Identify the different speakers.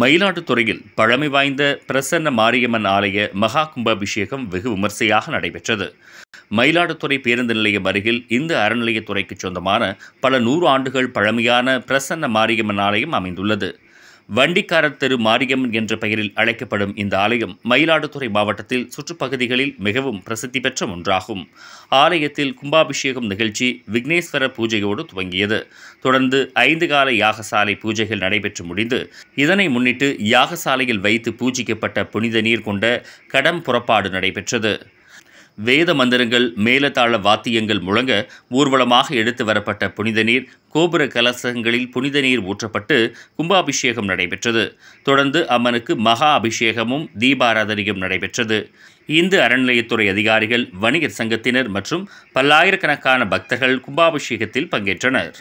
Speaker 1: மயிலாடுதுறையில் பழமை வாய்ந்த பிரசன்ன மாரியம்மன் ஆலய மகா கும்பாபிஷேகம் வெகு விமர்சையாக நடைபெற்றது மயிலாடுதுறை பேருந்து நிலையம் அருகில் இந்து அறநிலையத்துறைக்கு சொந்தமான பல நூறு ஆண்டுகள் பழமையான பிரசன்ன மாரியம்மன் ஆலயம் அமைந்துள்ளது வண்டிக்காரர் தெரு மாரியம்மன் என்ற பெயரில் அழைக்கப்படும் இந்த ஆலயம் மயிலாடுதுறை மாவட்டத்தில் சுற்றுப்பகுதிகளில் மிகவும் பிரசித்தி பெற்ற ஒன்றாகும் ஆலயத்தில் கும்பாபிஷேகம் நிகழ்ச்சி விக்னேஸ்வர பூஜையோடு துவங்கியது தொடர்ந்து ஐந்து கால யாகசாலை பூஜைகள் நடைபெற்று முடிந்து இதனை முன்னிட்டு யாகசாலையில் வைத்து பூஜிக்கப்பட்ட புனித நீர் கொண்ட கடம் புறப்பாடு நடைபெற்றது வேத மந்திரங்கள் மேலதாள வாத்தியங்கள் முழங்க ஊர்வலமாக எடுத்து வரப்பட்ட புனித நீர் கோபுர கலசங்களில் புனித நீர் ஊற்றப்பட்டு கும்பாபிஷேகம் நடைபெற்றது தொடர்ந்து அம்மனுக்கு மகா அபிஷேகமும் தீபாராதனையும் நடைபெற்றது இந்து அறநிலையத்துறை அதிகாரிகள் வணிகர் சங்கத்தினர் மற்றும் பல்லாயிரக்கணக்கான பக்தர்கள் கும்பாபிஷேகத்தில் பங்கேற்றனர்